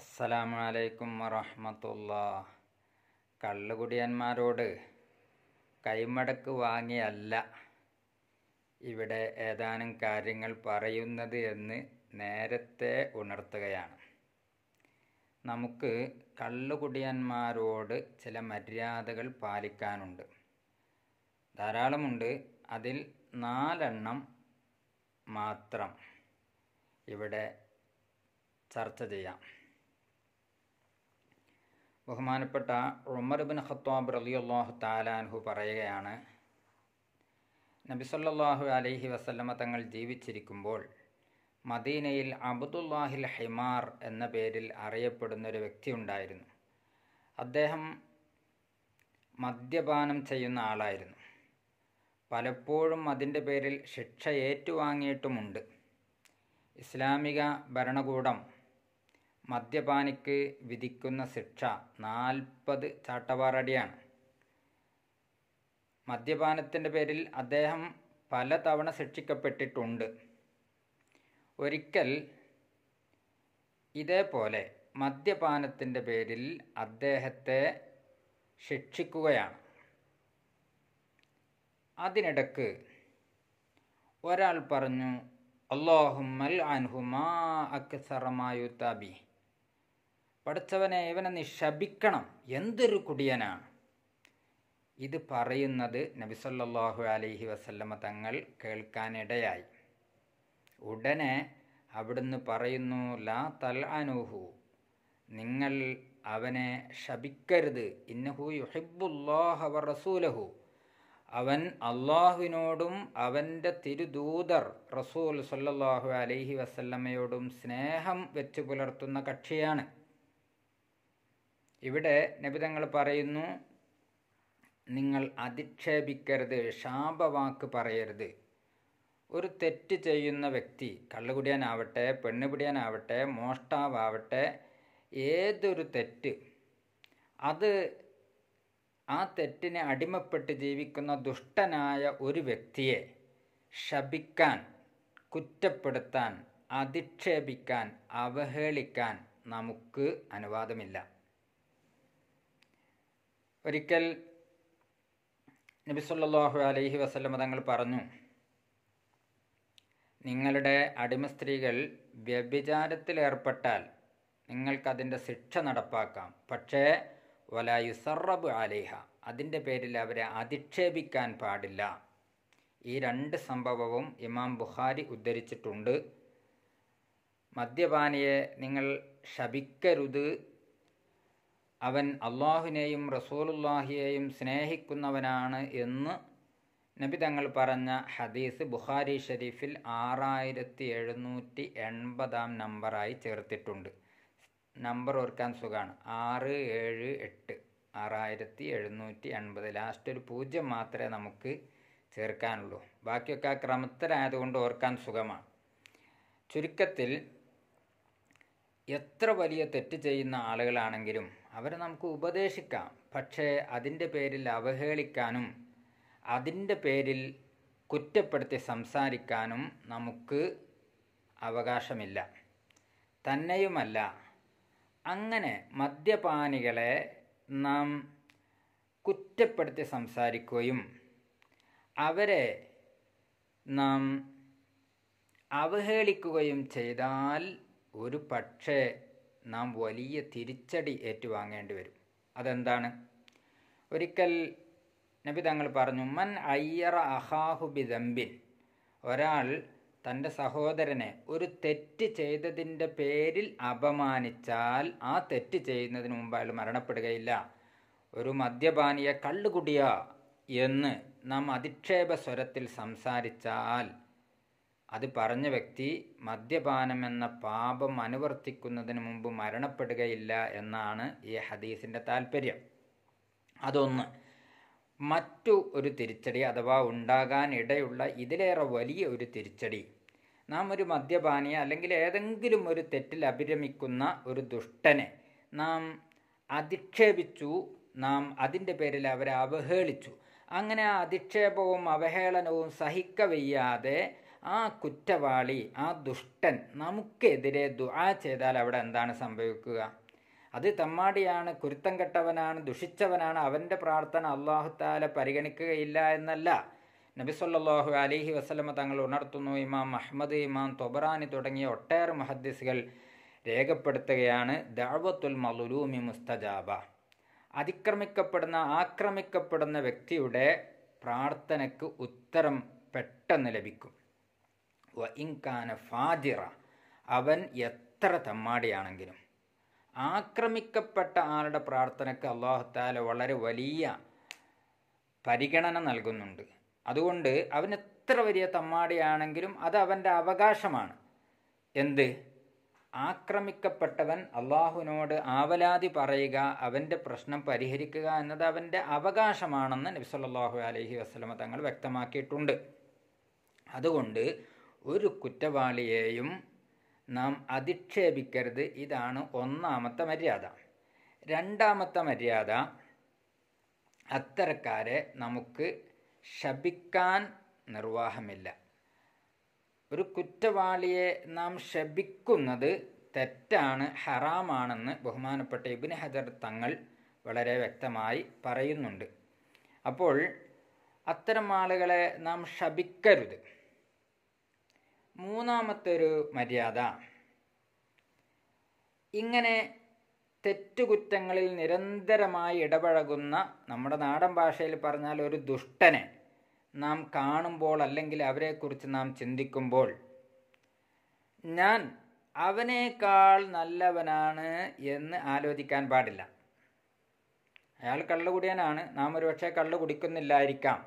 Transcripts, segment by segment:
അസ്സലാമലൈക്കും വറഹമത്തുള്ള കള്ളുകുടിയന്മാരോട് കൈമടക്ക് വാങ്ങിയല്ല ഇവിടെ ഏതാനും കാര്യങ്ങൾ പറയുന്നത് എന്ന് നേരത്തെ ഉണർത്തുകയാണ് നമുക്ക് കള്ളുകുടിയന്മാരോട് ചില മര്യാദകൾ പാലിക്കാനുണ്ട് ധാരാളമുണ്ട് അതിൽ നാലെണ്ണം മാത്രം ഇവിടെ ചർച്ച ചെയ്യാം ബഹുമാനപ്പെട്ട ഉമർബിൻ ഖത്താബ് അള്ളാഹു താലാൻഹു പറയുകയാണ് നബിസല്ലാഹു അലൈഹി വസല്ലമ തങ്ങൾ ജീവിച്ചിരിക്കുമ്പോൾ മദീനയിൽ അബ്ദുല്ലാഹിൽ ഹിമാർ എന്ന പേരിൽ അറിയപ്പെടുന്ന ഒരു വ്യക്തി ഉണ്ടായിരുന്നു അദ്ദേഹം മദ്യപാനം ചെയ്യുന്ന ആളായിരുന്നു പലപ്പോഴും അതിൻ്റെ പേരിൽ ശിക്ഷ ഏറ്റുവാങ്ങിയിട്ടുമുണ്ട് ഇസ്ലാമിക ഭരണകൂടം മദ്യപാനിക്ക് വിധിക്കുന്ന ശിക്ഷ നാൽപ്പത് ചാട്ടവാറടിയാണ് മദ്യപാനത്തിൻ്റെ പേരിൽ അദ്ദേഹം പലതവണ ശിക്ഷിക്കപ്പെട്ടിട്ടുണ്ട് ഒരിക്കൽ ഇതേപോലെ മദ്യപാനത്തിൻ്റെ പേരിൽ അദ്ദേഹത്തെ ശിക്ഷിക്കുകയാണ് അതിനിടക്ക് ഒരാൾ പറഞ്ഞു അള്ളാഹുമൽ അൻഹുമാ അക്സറമായുത്താബി പഠിച്ചവനെ ഇവനെ നിഷപിക്കണം എന്തൊരു കുടിയനാണ് ഇത് പറയുന്നത് നബിസല്ലാഹു അലൈഹി വസല്ലമ തങ്ങൾ കേൾക്കാനിടയായി ഉടനെ അവിടുന്ന് പറയുന്നു ലാ തൽ അനുഹു നിങ്ങൾ അവനെ ശപിക്കരുത് ഇന്നഹു യുഹിബുല്ലാഹ റസൂലഹു അവൻ അള്ളാഹുവിനോടും അവൻ്റെ തിരുദൂതർ റസൂൽ സല്ലാഹു അലൈഹി വസല്ലമയോടും സ്നേഹം വെച്ചു പുലർത്തുന്ന കക്ഷിയാണ് ഇവിടെ തങ്ങൾ പറയുന്നു നിങ്ങൾ അധിക്ഷേപിക്കരുത് ശാപവാക്ക് പറയരുത് ഒരു തെറ്റ് ചെയ്യുന്ന വ്യക്തി കള്ളുകുടിയാനാവട്ടെ പെണ്ണുപിടിയാനാവട്ടെ മോഷ്ടാവാവട്ടെ ഏതൊരു തെറ്റ് അത് ആ തെറ്റിനെ അടിമപ്പെട്ട് ജീവിക്കുന്ന ദുഷ്ടനായ ഒരു വ്യക്തിയെ ശപിക്കാൻ കുറ്റപ്പെടുത്താൻ അധിക്ഷേപിക്കാൻ അവഹേളിക്കാൻ നമുക്ക് അനുവാദമില്ല ഒരിക്കൽ നബിസുല്ലാഹു അലൈഹി വസല്ലം തങ്ങൾ പറഞ്ഞു നിങ്ങളുടെ അടിമ സ്ത്രീകൾ വ്യഭിചാരത്തിലേർപ്പെട്ടാൽ നിങ്ങൾക്കതിൻ്റെ ശിക്ഷ നടപ്പാക്കാം പക്ഷേ വലായുസറബ് അലേഹ അതിൻ്റെ പേരിൽ അവരെ അധിക്ഷേപിക്കാൻ പാടില്ല ഈ രണ്ട് സംഭവവും ഇമാം ബുഖാരി ഉദ്ധരിച്ചിട്ടുണ്ട് മദ്യപാനിയെ നിങ്ങൾ ശപിക്കരുത് അവൻ അള്ളാഹുവിനെയും റസൂലുല്ലാഹിയെയും സ്നേഹിക്കുന്നവനാണ് എന്ന് നബി തങ്ങൾ പറഞ്ഞ ഹദീസ് ബുഖാരി ഷരീഫിൽ ആറായിരത്തി എഴുന്നൂറ്റി എൺപതാം നമ്പറായി ചേർത്തിട്ടുണ്ട് നമ്പർ ഓർക്കാൻ സുഖമാണ് ആറ് ഏഴ് എട്ട് ആറായിരത്തി എഴുന്നൂറ്റി എൺപത് ലാസ്റ്റ് ഒരു പൂജ്യം മാത്രമേ നമുക്ക് ചേർക്കാനുള്ളൂ ബാക്കിയൊക്കെ ആ ക്രമത്തിലായതുകൊണ്ട് ഓർക്കാൻ സുഖമാണ് ചുരുക്കത്തിൽ എത്ര വലിയ തെറ്റ് ചെയ്യുന്ന ആളുകളാണെങ്കിലും അവരെ നമുക്ക് ഉപദേശിക്കാം പക്ഷേ അതിൻ്റെ പേരിൽ അവഹേളിക്കാനും അതിൻ്റെ പേരിൽ കുറ്റപ്പെടുത്തി സംസാരിക്കാനും നമുക്ക് അവകാശമില്ല തന്നെയുമല്ല അങ്ങനെ മദ്യപാനികളെ നാം കുറ്റപ്പെടുത്തി സംസാരിക്കുകയും അവരെ നാം അവഹേളിക്കുകയും ചെയ്താൽ ഒരു പക്ഷേ നാം വലിയ തിരിച്ചടി ഏറ്റുവാങ്ങേണ്ടി വരും അതെന്താണ് ഒരിക്കൽ നബി തങ്ങൾ പറഞ്ഞു മൻ അയ്യറ അഹാഹുബി ദമ്പിൻ ഒരാൾ തൻ്റെ സഹോദരനെ ഒരു തെറ്റ് ചെയ്തതിൻ്റെ പേരിൽ അപമാനിച്ചാൽ ആ തെറ്റ് ചെയ്യുന്നതിന് മുമ്പ് അയാൾ മരണപ്പെടുകയില്ല ഒരു മദ്യപാനിയെ കള്ളുകുടിയ എന്ന് നാം അധിക്ഷേപ സ്വരത്തിൽ സംസാരിച്ചാൽ അത് പറഞ്ഞ വ്യക്തി മദ്യപാനം എന്ന പാപം അനുവർത്തിക്കുന്നതിന് മുമ്പ് മരണപ്പെടുകയില്ല എന്നാണ് ഈ ഹദീസിൻ്റെ താല്പര്യം അതൊന്ന് മറ്റു ഒരു തിരിച്ചടി അഥവാ ഉണ്ടാകാൻ ഇടയുള്ള ഇതിലേറെ വലിയ ഒരു തിരിച്ചടി നാം ഒരു മദ്യപാനിയെ അല്ലെങ്കിൽ ഏതെങ്കിലും ഒരു തെറ്റിൽ അഭിരമിക്കുന്ന ഒരു ദുഷ്ടനെ നാം അധിക്ഷേപിച്ചു നാം അതിൻ്റെ പേരിൽ അവരെ അവഹേളിച്ചു അങ്ങനെ ആ അധിക്ഷേപവും അവഹേളനവും സഹിക്കവയ്യാതെ ആ കുറ്റവാളി ആ ദുഷ്ടൻ നമുക്കെതിരെ ദുആ ചെയ്താൽ അവിടെ എന്താണ് സംഭവിക്കുക അത് തമ്മാടിയാണ് കുരുത്തം കെട്ടവനാണ് ദുഷിച്ചവനാണ് അവൻ്റെ പ്രാർത്ഥന അള്ളാഹുത്താല പരിഗണിക്കുകയില്ല എന്നല്ല നബിസൊല്ലാഹു അലിഹി വസ്ലമ തങ്ങൾ ഉണർത്തുന്നു ഇമാം അഹമ്മദ് ഇമാം തൊബറാനി തുടങ്ങിയ ഒട്ടേറെ മഹദ്ദിസുകൾ രേഖപ്പെടുത്തുകയാണ് ദഅവത്തുൽ മലുലൂമി മുസ്തജാബ അതിക്രമിക്കപ്പെടുന്ന ആക്രമിക്കപ്പെടുന്ന വ്യക്തിയുടെ പ്രാർത്ഥനയ്ക്ക് ഉത്തരം പെട്ടെന്ന് ലഭിക്കും വ ഇൻകാന ഫാദിറ അവൻ എത്ര തമ്മാടിയാണെങ്കിലും ആക്രമിക്കപ്പെട്ട ആളുടെ പ്രാർത്ഥനയ്ക്ക് അള്ളാഹുത്താല വളരെ വലിയ പരിഗണന നൽകുന്നുണ്ട് അതുകൊണ്ട് അവൻ എത്ര വലിയ തമ്മാടിയാണെങ്കിലും അത് അവൻ്റെ അവകാശമാണ് എന്ത് ആക്രമിക്കപ്പെട്ടവൻ അള്ളാഹുവിനോട് ആവലാതി പറയുക അവൻ്റെ പ്രശ്നം പരിഹരിക്കുക എന്നത് അവൻ്റെ അവകാശമാണെന്ന് നബ്സല്ലാഹു അലഹി വസ്ലമ തങ്ങൾ വ്യക്തമാക്കിയിട്ടുണ്ട് അതുകൊണ്ട് ഒരു കുറ്റവാളിയെയും നാം അധിക്ഷേപിക്കരുത് ഇതാണ് ഒന്നാമത്തെ മര്യാദ രണ്ടാമത്തെ മര്യാദ അത്തരക്കാരെ നമുക്ക് ശപിക്കാൻ നിർവാഹമില്ല ഒരു കുറ്റവാളിയെ നാം ശപിക്കുന്നത് തെറ്റാണ് ഹറാമാണെന്ന് ബഹുമാനപ്പെട്ട ഇബിന് ഹജർ തങ്ങൾ വളരെ വ്യക്തമായി പറയുന്നുണ്ട് അപ്പോൾ അത്തരം ആളുകളെ നാം ശപിക്കരുത് മൂന്നാമത്തൊരു മര്യാദ ഇങ്ങനെ തെറ്റുകുറ്റങ്ങളിൽ നിരന്തരമായി ഇടപഴകുന്ന നമ്മുടെ നാടൻ ഭാഷയിൽ പറഞ്ഞാൽ ഒരു ദുഷ്ടനെ നാം കാണുമ്പോൾ അല്ലെങ്കിൽ അവരെക്കുറിച്ച് നാം ചിന്തിക്കുമ്പോൾ ഞാൻ അവനേക്കാൾ നല്ലവനാണ് എന്ന് ആലോചിക്കാൻ പാടില്ല അയാൾ കുടിയനാണ് നാം ഒരുപക്ഷെ കള്ളു കുടിക്കുന്നില്ലായിരിക്കാം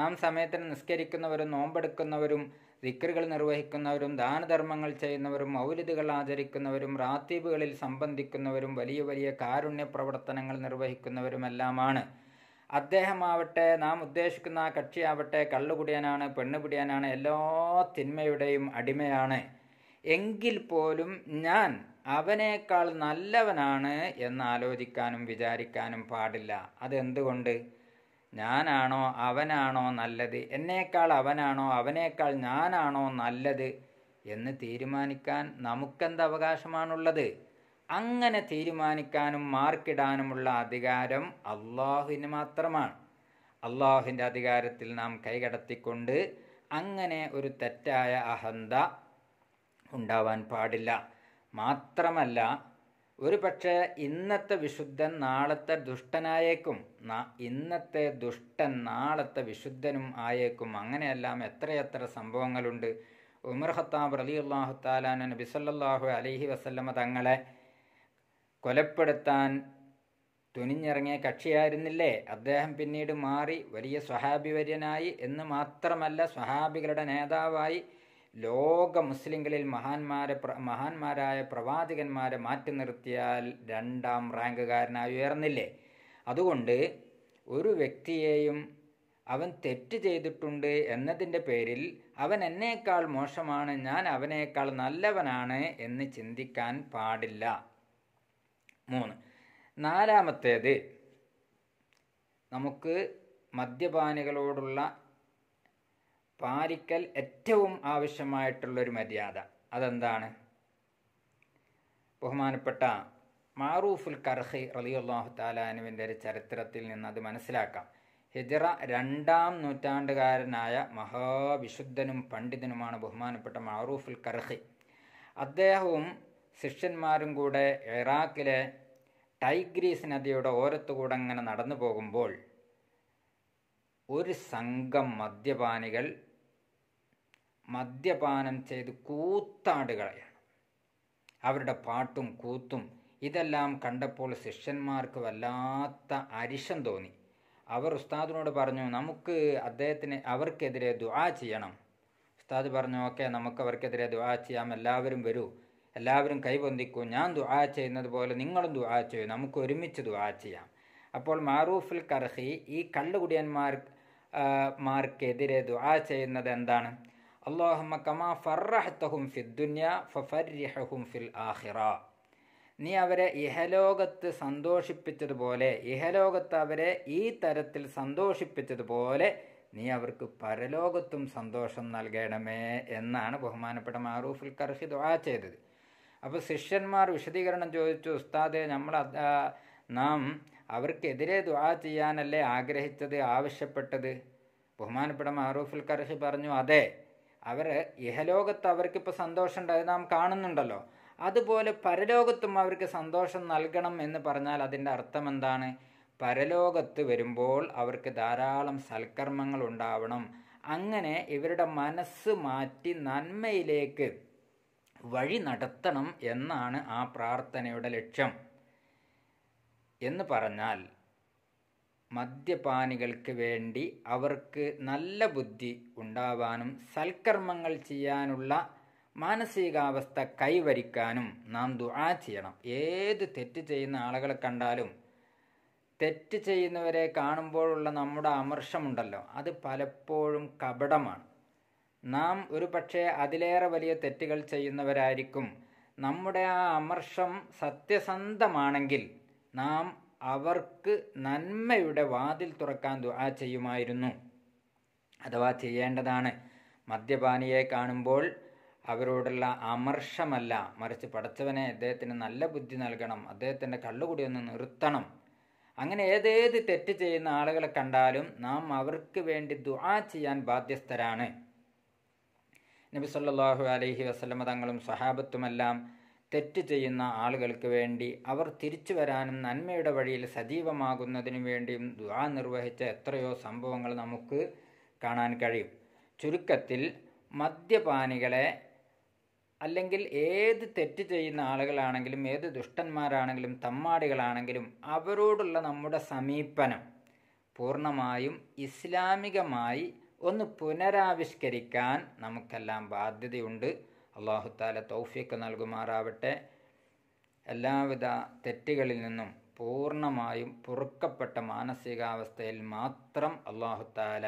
നാം സമയത്തിന് നിസ്കരിക്കുന്നവരും നോമ്പെടുക്കുന്നവരും ദിക്കറുകൾ നിർവഹിക്കുന്നവരും ദാനധർമ്മങ്ങൾ ചെയ്യുന്നവരും മൗലിദുകൾ ആചരിക്കുന്നവരും റാത്തീബുകളിൽ സംബന്ധിക്കുന്നവരും വലിയ വലിയ കാരുണ്യ പ്രവർത്തനങ്ങൾ നിർവഹിക്കുന്നവരുമെല്ലാമാണ് അദ്ദേഹമാവട്ടെ നാം ഉദ്ദേശിക്കുന്ന ആ കക്ഷിയാവട്ടെ കള്ളുകുടിയാനാണ് പെണ്ണുപിടിയാനാണ് എല്ലാ തിന്മയുടെയും അടിമയാണ് എങ്കിൽ പോലും ഞാൻ അവനേക്കാൾ നല്ലവനാണ് എന്നാലോചിക്കാനും വിചാരിക്കാനും പാടില്ല അതെന്തുകൊണ്ട് ഞാനാണോ അവനാണോ നല്ലത് എന്നേക്കാൾ അവനാണോ അവനേക്കാൾ ഞാനാണോ നല്ലത് എന്ന് തീരുമാനിക്കാൻ നമുക്കെന്ത് അവകാശമാണുള്ളത് അങ്ങനെ തീരുമാനിക്കാനും മാർക്കിടാനുമുള്ള അധികാരം അള്ളാഹുവിന് മാത്രമാണ് അള്ളാഹുവിൻ്റെ അധികാരത്തിൽ നാം കൈകടത്തിക്കൊണ്ട് അങ്ങനെ ഒരു തെറ്റായ അഹന്ത ഉണ്ടാവാൻ പാടില്ല മാത്രമല്ല ഒരു പക്ഷേ ഇന്നത്തെ വിശുദ്ധൻ നാളത്തെ ദുഷ്ടനായേക്കും ഇന്നത്തെ ദുഷ്ടൻ നാളത്തെ വിശുദ്ധനും ആയേക്കും അങ്ങനെയെല്ലാം എത്രയെത്ര സംഭവങ്ങളുണ്ട് ഉമർ ഹത്താബ് അലി അള്ളാഹു താലാന നബിസല്ലാഹു അലഹി വസല്ലമ തങ്ങളെ കൊലപ്പെടുത്താൻ തുനിഞ്ഞിറങ്ങിയ കക്ഷിയായിരുന്നില്ലേ അദ്ദേഹം പിന്നീട് മാറി വലിയ സ്വഹാബി വര്യനായി എന്ന് മാത്രമല്ല സ്വഹാബികളുടെ നേതാവായി ലോക മുസ്ലിങ്ങളിൽ മഹാന്മാരെ മഹാന്മാരായ പ്രവാചകന്മാരെ മാറ്റി നിർത്തിയാൽ രണ്ടാം റാങ്കുകാരനായി ഉയർന്നില്ലേ അതുകൊണ്ട് ഒരു വ്യക്തിയെയും അവൻ തെറ്റ് ചെയ്തിട്ടുണ്ട് എന്നതിൻ്റെ പേരിൽ അവൻ എന്നേക്കാൾ മോശമാണ് ഞാൻ അവനേക്കാൾ നല്ലവനാണ് എന്ന് ചിന്തിക്കാൻ പാടില്ല മൂന്ന് നാലാമത്തേത് നമുക്ക് മദ്യപാനികളോടുള്ള പാലിക്കൽ ഏറ്റവും ആവശ്യമായിട്ടുള്ളൊരു മര്യാദ അതെന്താണ് ബഹുമാനപ്പെട്ട മാറൂഫുൽ കർഹി റലിയുള്ളാഹു താലാനുവിൻ്റെ ഒരു ചരിത്രത്തിൽ നിന്ന് അത് മനസ്സിലാക്കാം ഹിജറ രണ്ടാം നൂറ്റാണ്ടുകാരനായ മഹാവിശുദ്ധനും പണ്ഡിതനുമാണ് ബഹുമാനപ്പെട്ട മാറൂഫുൽ കർഹി അദ്ദേഹവും ശിഷ്യന്മാരും കൂടെ ഇറാഖിലെ ടൈഗ്രീസ് നദിയുടെ ഓരത്തുകൂടെ അങ്ങനെ നടന്നു പോകുമ്പോൾ ഒരു സംഘം മദ്യപാനികൾ മദ്യപാനം ചെയ്ത് കൂത്താടുകളെയാണ് അവരുടെ പാട്ടും കൂത്തും ഇതെല്ലാം കണ്ടപ്പോൾ ശിഷ്യന്മാർക്ക് വല്ലാത്ത അരിശം തോന്നി അവർ ഉസ്താദിനോട് പറഞ്ഞു നമുക്ക് അദ്ദേഹത്തിന് അവർക്കെതിരെ ദുആ ചെയ്യണം ഉസ്താദ് പറഞ്ഞു ഓക്കെ നമുക്ക് അവർക്കെതിരെ ദുആ ചെയ്യാം എല്ലാവരും വരൂ എല്ലാവരും കൈപൊന്തിക്കൂ ഞാൻ ദുആ ചെയ്യുന്നത് പോലെ നിങ്ങളും ദുആ ചെയ്യൂ നമുക്ക് ഒരുമിച്ച് ദുആ ചെയ്യാം അപ്പോൾ മാറൂഫുൽ കർഹി ഈ കള്ളുകുടിയന്മാർ മാർക്കെതിരെ ദുആ ചെയ്യുന്നത് എന്താണ് അള്ളാഹുമ്മ കമാ ഫിൽ നീ അവരെ ഇഹലോകത്ത് സന്തോഷിപ്പിച്ചതുപോലെ ഇഹലോകത്ത് അവരെ ഈ തരത്തിൽ സന്തോഷിപ്പിച്ചതുപോലെ നീ അവർക്ക് പരലോകത്തും സന്തോഷം നൽകണമേ എന്നാണ് ബഹുമാനപ്പെട്ട മാറൂഫുൽ കർഷി ദുആ ചെയ്തത് അപ്പോൾ ശിഷ്യന്മാർ വിശദീകരണം ചോദിച്ചു ഉസ്താദെ നമ്മൾ നാം അവർക്കെതിരെ ദുആ ചെയ്യാനല്ലേ ആഗ്രഹിച്ചത് ആവശ്യപ്പെട്ടത് ബഹുമാനപ്പെട്ട മാറൂഫുൽ കർഷി പറഞ്ഞു അതെ അവർ ഇഹലോകത്ത് അവർക്കിപ്പോൾ ഉണ്ടായത് നാം കാണുന്നുണ്ടല്ലോ അതുപോലെ പരലോകത്തും അവർക്ക് സന്തോഷം നൽകണം എന്ന് പറഞ്ഞാൽ അതിൻ്റെ അർത്ഥം എന്താണ് പരലോകത്ത് വരുമ്പോൾ അവർക്ക് ധാരാളം സൽക്കർമ്മങ്ങൾ ഉണ്ടാവണം അങ്ങനെ ഇവരുടെ മനസ്സ് മാറ്റി നന്മയിലേക്ക് വഴി നടത്തണം എന്നാണ് ആ പ്രാർത്ഥനയുടെ ലക്ഷ്യം എന്ന് പറഞ്ഞാൽ മദ്യപാനികൾക്ക് വേണ്ടി അവർക്ക് നല്ല ബുദ്ധി ഉണ്ടാവാനും സൽക്കർമ്മങ്ങൾ ചെയ്യാനുള്ള മാനസികാവസ്ഥ കൈവരിക്കാനും നാം ദുആ ചെയ്യണം ഏത് തെറ്റ് ചെയ്യുന്ന ആളുകളെ കണ്ടാലും തെറ്റ് ചെയ്യുന്നവരെ കാണുമ്പോഴുള്ള നമ്മുടെ അമർഷമുണ്ടല്ലോ അത് പലപ്പോഴും കപടമാണ് നാം ഒരു പക്ഷേ അതിലേറെ വലിയ തെറ്റുകൾ ചെയ്യുന്നവരായിരിക്കും നമ്മുടെ ആ അമർഷം സത്യസന്ധമാണെങ്കിൽ നാം അവർക്ക് നന്മയുടെ വാതിൽ തുറക്കാൻ ദുആ ചെയ്യുമായിരുന്നു അഥവാ ചെയ്യേണ്ടതാണ് മദ്യപാനിയെ കാണുമ്പോൾ അവരോടുള്ള അമർഷമല്ല മറിച്ച് പടച്ചവനെ അദ്ദേഹത്തിന് നല്ല ബുദ്ധി നൽകണം അദ്ദേഹത്തിൻ്റെ കള്ളുകൂടി ഒന്ന് നിർത്തണം അങ്ങനെ ഏതേത് തെറ്റ് ചെയ്യുന്ന ആളുകളെ കണ്ടാലും നാം അവർക്ക് വേണ്ടി ദുആ ചെയ്യാൻ ബാധ്യസ്ഥരാണ് നബി സല്ലല്ലാഹു അലൈഹി വസല്ലമ തങ്ങളും സ്വഹാബത്തുമെല്ലാം തെറ്റ് ചെയ്യുന്ന ആളുകൾക്ക് വേണ്ടി അവർ തിരിച്ചു വരാനും നന്മയുടെ വഴിയിൽ സജീവമാകുന്നതിനു വേണ്ടിയും ദുആ നിർവഹിച്ച എത്രയോ സംഭവങ്ങൾ നമുക്ക് കാണാൻ കഴിയും ചുരുക്കത്തിൽ മദ്യപാനികളെ അല്ലെങ്കിൽ ഏത് തെറ്റ് ചെയ്യുന്ന ആളുകളാണെങ്കിലും ഏത് ദുഷ്ടന്മാരാണെങ്കിലും തമ്മാടികളാണെങ്കിലും അവരോടുള്ള നമ്മുടെ സമീപനം പൂർണ്ണമായും ഇസ്ലാമികമായി ഒന്ന് പുനരാവിഷ്കരിക്കാൻ നമുക്കെല്ലാം ബാധ്യതയുണ്ട് അള്ളാഹുത്താല തൗഫിക്ക് നൽകുമാറാവട്ടെ എല്ലാവിധ തെറ്റുകളിൽ നിന്നും പൂർണ്ണമായും പൊറുക്കപ്പെട്ട മാനസികാവസ്ഥയിൽ മാത്രം അള്ളാഹുത്താല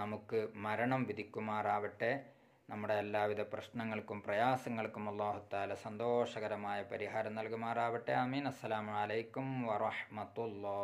നമുക്ക് മരണം വിധിക്കുമാറാവട്ടെ നമ്മുടെ എല്ലാവിധ പ്രശ്നങ്ങൾക്കും പ്രയാസങ്ങൾക്കും അള്ളാഹുത്താല സന്തോഷകരമായ പരിഹാരം നൽകുമാറാവട്ടെ അമീൻ അസ്സലാമലൈക്കും വറഹമത്തുല്ലാ